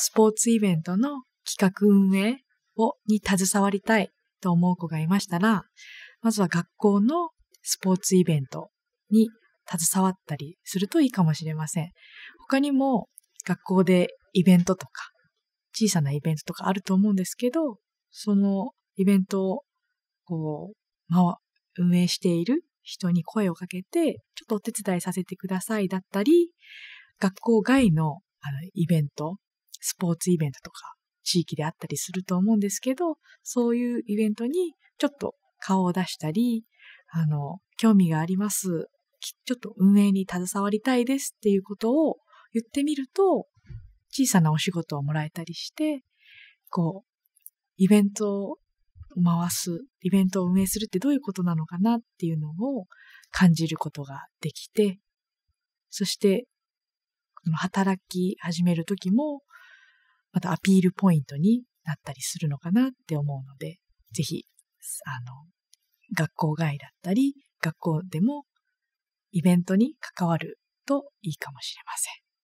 スポーツイベントの企画運営を、に携わりたいと思う子がいましたら、まずは学校のスポーツイベントに携わったりするといいかもしれません。他にも学校でイベントとか、小さなイベントとかあると思うんですけど、そのイベントを、こう、まあ、運営している人に声をかけて、ちょっとお手伝いさせてくださいだったり、学校外のあのイベント、スポーツイベントとか、地域であったりすると思うんですけど、そういうイベントにちょっと顔を出したり、あの、興味があります。ちょっと運営に携わりたいですっていうことを言ってみると、小さなお仕事をもらえたりして、こう、イベントを回す、イベントを運営するってどういうことなのかなっていうのを感じることができて、そして、働き始める時も、またアピールポイントになったりするのかなって思うので、ぜひ、あの、学校外だったり、学校でもイベントに関わるといいかもしれません。